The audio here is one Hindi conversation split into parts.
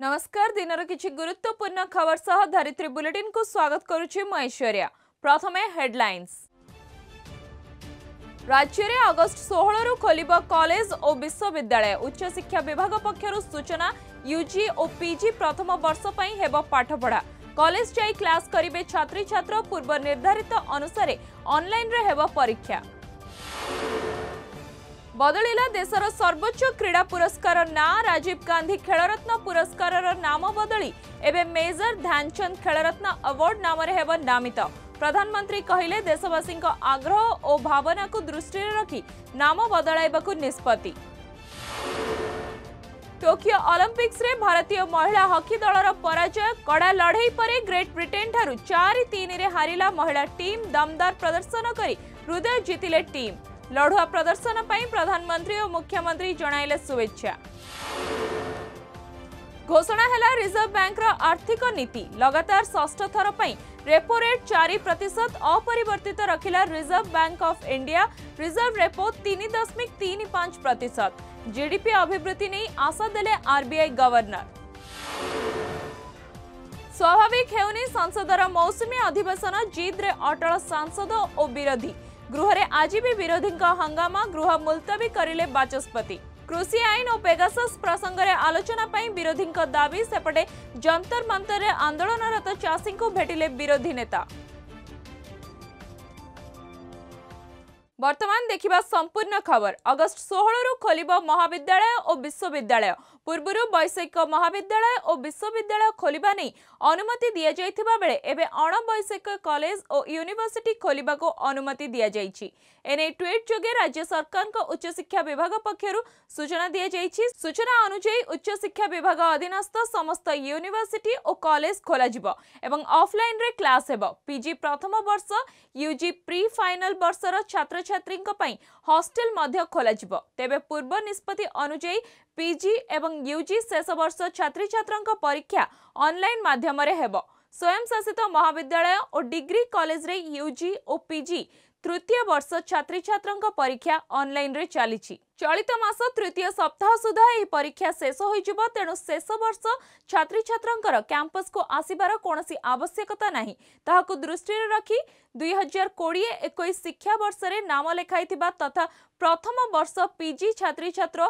नमस्कार दिन किसी गुरुत्वपूर्ण खबर सह धरित्री बुलेटिन को स्वागत करश्वर्या प्रथम हेडलैंस राज्य में अगस्ट षोह खोल कलेज और विश्वविद्यालय उच्चशिक्षा विभाग पक्ष सूचना युजी और पिजि प्रथम वर्ष पाठपढ़ा कलेज जा क्लास करे छात्र छात्र पूर्व निर्धारित अनुसार अनलाइन हेबा परीक्षा बदलिला सर्वोच्च क्रीडा पुरस्कार ना राजीव गांधी खेलरत्न पुरस्कार नाम बदली ए मेजर ध्यानचंद खेलरत्न अवार्ड नामले हे नाम प्रधानमन्त्री कहिले देशवासीको आग्रह ओ भावनाको दृष्टिले रखी नाम बदल निष्पत्ति टोकियो रे भारतीय महिला हॉकी दल पराजय कडा लडै परे ग्रेट ब्रिटेन ठु चारन हारिला महिला टीम दमदार प्रदर्शन करी हृदय जितिले टीम लड़ुआ प्रदर्शन प्रधानमंत्री और मुख्यमंत्री ମୁଖ୍ୟମନ୍ତ୍ରୀ ଜଣାଇଲେ ଶୁଭେଚ୍ଛା ଘୋଷଣା ହେଲା ରିଜର୍ଭ ବ୍ୟାଙ୍କର ଆର୍ଥିକ ନୀତି ଲଗାତାର ଷଷ୍ଠ ଥର ପାଇଁ रेपो रेट चारि प्रतिशत अपरिवर्तित रखिला reserve bank of India reserve repo तीन दशमिक तीन पांच प्रतिशत जीडीपी अभिवृद्धि नहीं आशा दे आरबीआई गवर्नर स्वाभाविक हेउनी संसदर मौसुमी अधिवेशन जिद्रे अटल सांसद और विरोधी ગૃહરે આજે બી વિરોધીંક હંગામા ગૃહ મુલતવી કરીલે બાચસ્પતિ કૃષિ આઇન ઓ પેગાસસ પ્રસંગરે આલોચના પાઇ વિરોધીંક દાબી સેપટે જંતર મંતરે આંદોલનરત ચાષીંકુ ભેટિલે વિરોધી નેતા বর্তমান দেখিবা সম্পূর্ণ খবর অগস্ট ষোহরু খোলিব মহাবিদ্যালয় ও বিশ্ববিদ্যালয় পূর্বরু বৈষয়িক মহাবিদ্যালয় ও বিশ্ববিদ্যালয় খোলিবা নেই অনুমতি দিয়াযাইথিবা বেলে এবে অণবৈষয়িক কলেজ ও ইউনিভার্সিটি খোলিবাকু অনুমতি দিয়াযাইছি এনে ট্যুইট যোগে রাজ্য সরকারଙ୍କ উচ্চশিক্ষা বিভাগ পক্ষরু সূচনা দিয়াযাইছি সূচনা অনুযায়ী উচ্চশিক্ষা বিভাগ অধীনস্থ সমস্ত ইউনিভার্সিটি ও কলেজ খোলাযিব এবং অফলাইনরে ক্লাস হেব পিজি প্রথম বর্ষ ইউজি প্রি ফাইনাল বর্ষর ছাত্র ଛାତ୍ରଛାତ୍ରୀଙ୍କ ପାଇଁ ହଷ୍ଟେଲ ମଧ୍ୟ ଖୋଲାଯିବ ତେବେ ପୂର୍ବ ନିଷ୍ପତ୍ତି ଅନୁଯାୟୀ ପିଜି ଏବଂ ୟୁଜି ଶେଷ ବର୍ଷ ଛାତ୍ରଛାତ୍ରଙ୍କ ପରୀକ୍ଷା ଅନଲାଇନ୍ ମାଧ୍ୟମରେ ହେବ ସ୍ୱୟଂଶାସିତ ମହାବିଦ୍ୟାଳୟ ଓ ଡିଗ୍ରୀ କଲେଜରେ ୟୁଜି ଓ ପିଜି ତୃତୀୟ ବର୍ଷ ଛାତ୍ରଛାତ୍ରଙ୍କ ପରୀକ୍ଷା ଅନଲାଇନ୍ରେ ଚାଲିଛି चलित मास तृतीय सप्ताह सुधा यो परीक्षा शेष शेष वर्ष छ को आसबार कनौँसी आवश्यकता नै दृष्टि दृष्टिले रि दुई हजार कोडिए एकै शिक्षा नाम नामलेखाइमा तथा प्रथम वर्ष पिजि छ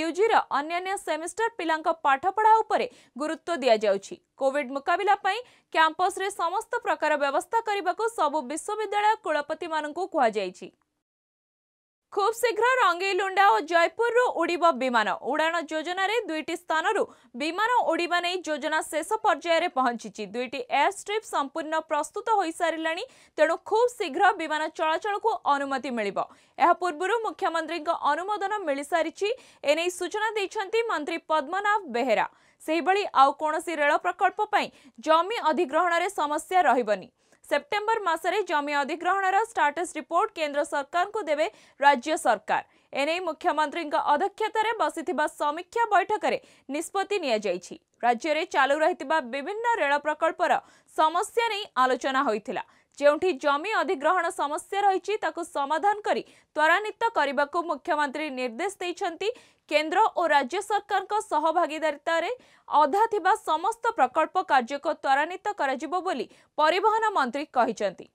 युजिर अन्य सेमेस्टर पिला पाठपढा उप गुरुत्व दिभिड मुकिला पनि क्याम्पस्रे समस्त प्रकार व्यवस्था सब विश्वविद्यालय कुलपति ଖୁବ୍ ଶୀଘ୍ର ରଙ୍ଗେଲୁଣ୍ଡା ଓ ଜୟପୁରରୁ ଉଡ଼ିବ ବିମାନ ଉଡ଼ାଣ ଯୋଜନାରେ ଦୁଇଟି ସ୍ଥାନରୁ ବିମାନ ଉଡ଼ିବା ନେଇ ଯୋଜନା ଶେଷ ପର୍ଯ୍ୟାୟରେ ପହଞ୍ଚିଛି ଦୁଇଟି ଏୟାର ଷ୍ଟ୍ରିପ୍ ସମ୍ପୂର୍ଣ୍ଣ ପ୍ରସ୍ତୁତ ହୋଇସାରିଲାଣି ତେଣୁ ଖୁବ୍ ଶୀଘ୍ର ବିମାନ ଚଳାଚଳକୁ ଅନୁମତି ମିଳିବ ଏହା ପୂର୍ବରୁ ମୁଖ୍ୟମନ୍ତ୍ରୀଙ୍କ ଅନୁମୋଦନ ମିଳିସାରିଛି ଏନେଇ ସୂଚନା ଦେଇଛନ୍ତି ମନ୍ତ୍ରୀ ପଦ୍ମନାଭ ବେହେରା ସେହିଭଳି ଆଉ କୌଣସି ରେଳ ପ୍ରକଳ୍ପ ପାଇଁ ଜମି ଅଧିଗ୍ରହଣରେ ସମସ୍ୟା ରହିବନି ସେପ୍ଟେମ୍ବର ମାସରେ ଜମି ଅଧିଗ୍ରହଣର ଷ୍ଟାଟସ୍ ରିପୋର୍ଟ କେନ୍ଦ୍ର ସରକାରଙ୍କୁ ଦେବେ ରାଜ୍ୟ ସରକାର ଏନେଇ ମୁଖ୍ୟମନ୍ତ୍ରୀଙ୍କ ଅଧ୍ୟକ୍ଷତାରେ ବସିଥିବା ସମୀକ୍ଷା ବୈଠକରେ ନିଷ୍ପତ୍ତି ନିଆଯାଇଛି ରାଜ୍ୟରେ ଚାଲୁ ରହିଥିବା ବିଭିନ୍ନ ରେଳ ପ୍ରକଳ୍ପର ସମସ୍ୟା ନେଇ ଆଲୋଚନା ହୋଇଥିଲା ଯେଉଁଠି ଜମି ଅଧିଗ୍ରହଣ ସମସ୍ୟା ରହିଛି ତାକୁ ସମାଧାନ କରି ତ୍ୱରାନ୍ୱିତ କରିବାକୁ ମୁଖ୍ୟମନ୍ତ୍ରୀ ନିର୍ଦ୍ଦେଶ ଦେଇଛନ୍ତି କେନ୍ଦ୍ର ଓ ରାଜ୍ୟ ସରକାରଙ୍କ ସହଭାଗିଦାରିତାରେ ଅଧା ଥିବା ସମସ୍ତ ପ୍ରକଳ୍ପ କାର୍ଯ୍ୟକୁ ତ୍ୱରାନ୍ୱିତ କରାଯିବ ବୋଲି ପରିବହନ ମନ୍ତ୍ରୀ କହିଛନ୍ତି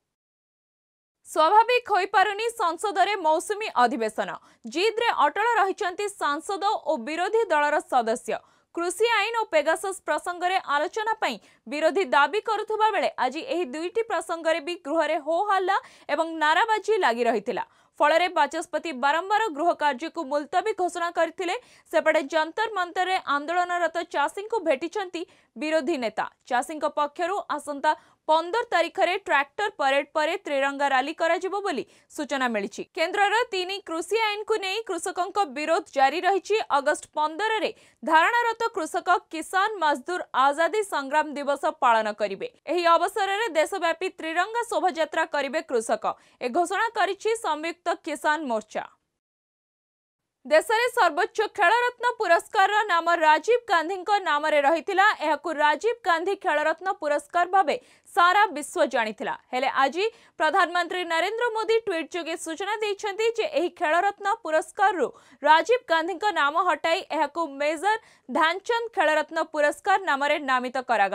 ସ୍ୱାଭାବିକ ହୋଇପାରୁନି ସଂସଦରେ ମୌସୁମୀ ଅଧିବେଶନ ଜିଦ୍ରେ ଅଟଳ ରହିଛନ୍ତି ସାଂସଦ ଓ ବିରୋଧୀ ଦଳର ସଦସ୍ୟ কৃষি আইন ও পেগাসস প্রসঙ্গে আলোচনা পাই বিরোধী দাবি করুবা বেড়ে আজ এই দুইটি প্রসঙ্গে বি গৃহরে হো হাল্লা এবং নারাবাজি লাগি রহিলা ফলরে বাচস্পতি বারম্বার গৃহ কার্যকু মুলতবি ঘোষণা করে সেপটে যন্তর মন্তরে আন্দোলনরত চাষী ভেটিছেন বিরোধী নেতা চাষী পক্ষর আসন্তা ପନ୍ଦର ତାରିଖରେ ଟ୍ରାକ୍ଟର ପରେଡ୍ ପରେ ତ୍ରିରଙ୍ଗା ରାଲି କରାଯିବ ବୋଲି ସୂଚନା ମିଳିଛି କେନ୍ଦ୍ରର ତିନି କୃଷି ଆଇନକୁ ନେଇ କୃଷକଙ୍କ ବିରୋଧ ଜାରି ରହିଛି ଅଗଷ୍ଟ ପନ୍ଦରରେ ଧାରଣାରତ କୃଷକ କିଷାନ ମଜଦୁର ଆଜାଦି ସଂଗ୍ରାମ ଦିବସ ପାଳନ କରିବେ ଏହି ଅବସରରେ ଦେଶବ୍ୟାପୀ ତ୍ରିରଙ୍ଗା ଶୋଭାଯାତ୍ରା କରିବେ କୃଷକ ଏ ଘୋଷଣା କରିଛି ସଂଯୁକ୍ତ କିଷାନ ମୋର୍ଚ୍ଚା দেশের সর্বোচ্চ খেলরত্ন পুরস্কার নাম রাজীব গান্ধী নামে রয়েছে এখন রাজীব গান্ধী খেলরত্ন পুরস্কার ভাবে সারা বিশ্ব জাঁলা হলে আজ প্রধানমন্ত্রী নরেন্দ্র মোদি ট্যুইট যোগে সূচনা দিয়েছেন যে এই খেলরত্ন পুরস্কার রাজীব গান্ধী নাম হটাই এখন মেজর ধ্যানচন্দ খেলরত্ন পুরস্কার নামে নামিত করা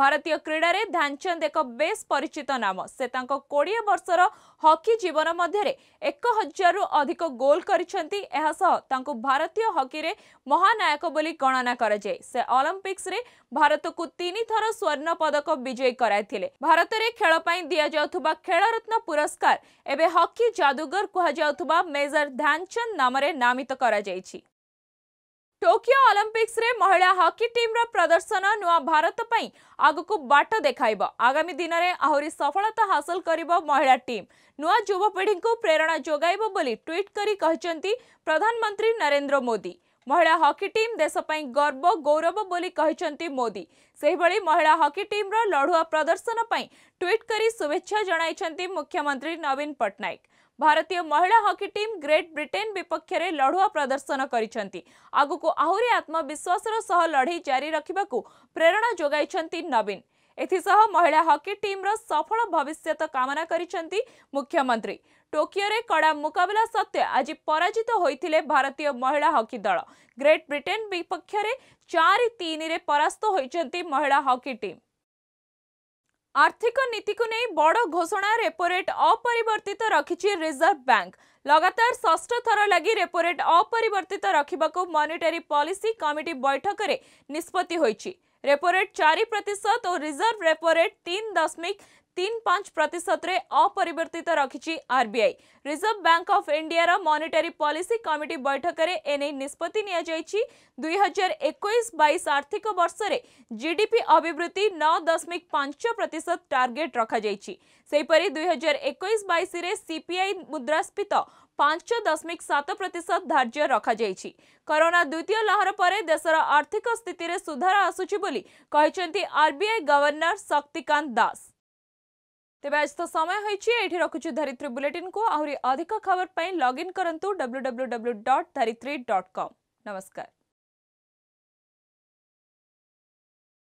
ଭାରତୀୟ କ୍ରୀଡ଼ାରେ ଧ୍ୟାନଚାନ୍ଦ ଏକ ବେଶ୍ ପରିଚିତ ନାମ ସେ ତାଙ୍କ କୋଡ଼ିଏ ବର୍ଷର ହକି ଜୀବନ ମଧ୍ୟରେ ଏକ ହଜାରରୁ ଅଧିକ ଗୋଲ୍ କରିଛନ୍ତି ଏହାସହ ତାଙ୍କୁ ଭାରତୀୟ ହକିରେ ମହାନାୟକ ବୋଲି ଗଣନା କରାଯାଏ ସେ ଅଲିମ୍ପିକ୍ସରେ ଭାରତକୁ ତିନିଥର ସ୍ୱର୍ଣ୍ଣ ପଦକ ବିଜୟୀ କରାଇଥିଲେ ଭାରତରେ ଖେଳ ପାଇଁ ଦିଆଯାଉଥିବା ଖେଳରତ୍ନ ପୁରସ୍କାର ଏବେ ହକି ଯାଦୁଗର କୁହାଯାଉଥିବା ମେଜର ଧ୍ୟାନଚାନ୍ଦ ନାମରେ ନାମିତ କରାଯାଇଛି ଟୋକିଓ ଅଲିମ୍ପିକ୍ସରେ ମହିଳା ହକି ଟିମ୍ର ପ୍ରଦର୍ଶନ ନୂଆ ଭାରତ ପାଇଁ ଆଗକୁ ବାଟ ଦେଖାଇବ ଆଗାମୀ ଦିନରେ ଆହୁରି ସଫଳତା ହାସଲ କରିବ ମହିଳା ଟିମ୍ ନୂଆ ଯୁବପିଢ଼ିଙ୍କୁ ପ୍ରେରଣା ଯୋଗାଇବ ବୋଲି ଟ୍ୱିଟ୍ କରି କହିଛନ୍ତି ପ୍ରଧାନମନ୍ତ୍ରୀ ନରେନ୍ଦ୍ର ମୋଦି ମହିଳା ହକି ଟିମ୍ ଦେଶ ପାଇଁ ଗର୍ବ ଗୌରବ ବୋଲି କହିଛନ୍ତି ମୋଦି ସେହିଭଳି ମହିଳା ହକି ଟିମ୍ର ଲଢ଼ୁଆ ପ୍ରଦର୍ଶନ ପାଇଁ ଟ୍ୱିଟ୍ କରି ଶୁଭେଚ୍ଛା ଜଣାଇଛନ୍ତି ମୁଖ୍ୟମନ୍ତ୍ରୀ ନବୀନ ପଟ୍ଟନାୟକ ଭାରତୀୟ ମହିଳା ହକି ଟିମ୍ ଗ୍ରେଟ୍ ବ୍ରିଟେନ୍ ବିପକ୍ଷରେ ଲଢ଼ୁଆ ପ୍ରଦର୍ଶନ କରିଛନ୍ତି ଆଗକୁ ଆହୁରି ଆତ୍ମବିଶ୍ୱାସର ସହ ଲଢ଼େଇ ଜାରି ରଖିବାକୁ ପ୍ରେରଣା ଯୋଗାଇଛନ୍ତି ନବୀନ ଏଥିସହ ମହିଳା ହକି ଟିମ୍ର ସଫଳ ଭବିଷ୍ୟତ କାମନା କରିଛନ୍ତି ମୁଖ୍ୟମନ୍ତ୍ରୀ ଟୋକିଓରେ କଡ଼ା ମୁକାବିଲା ସତ୍ତ୍ୱେ ଆଜି ପରାଜିତ ହୋଇଥିଲେ ଭାରତୀୟ ମହିଳା ହକି ଦଳ ଗ୍ରେଟ୍ ବ୍ରିଟେନ୍ ବିପକ୍ଷରେ ଚାରି ତିନିରେ ପରାସ୍ତ ହୋଇଛନ୍ତି ମହିଳା ହକି ଟିମ୍ আর্থিক নীতিকু নেই বড় ঘোষণা রেপো রেট অপরিবর্তিত রখিছে রিজর্ভ ব্যাঙ্ক লগাতার ষষ্ঠ থর লাগি রেপো রেট অপরিবর্তিত রাখবাকু মনিটারি পলিসি কমিটি বৈঠকরে নিষ্পতি হয়েছে রেপো রেট চারি প্রত ও রিজর্ভ রেপো রেট তিন দশমিক তিন পাঁচ প্রতরে অপরিবর্তিত রাখি আরবিআই রিজর্ভ ব্যাঙ্ক অফ ইন্ডিয়ার মনিটারি পলিসি কমিটি বৈঠকের এনে নিষ্পতি নিয়েছে দুই হাজার একুশ বাইশ আর্থিক বর্ষে জিডিপি অভিবৃদ্ধি ন দশমিক পাঁচ প্রতশত টার্গেট রখাযাই সেইপরি দুই হাজার একুশ বাইশে সিপিআই মুদ্রাস্ফীত পাঁচ দশমিক সাত প্রতশত ধার্য রখাযাই করোনা দ্বিতীয় লহর পরে দেশের আর্থিক স্থিতিরে সুধার আসুচি বলে আরবিআই গভর্নর শক্তিকান্ত দাস ତେବେ ଆଜି ତ ସମୟ ହୋଇଛି ଏଇଠି ରଖୁଛୁ ଧରିତ୍ରୀ ବୁଲେଟିନ୍କୁ ଆହୁରି ଅଧିକ ଖବର ପାଇଁ ଲଗ୍ଇନ୍ କରନ୍ତୁ W W W dot Dharitri dot com ନମସ୍କାର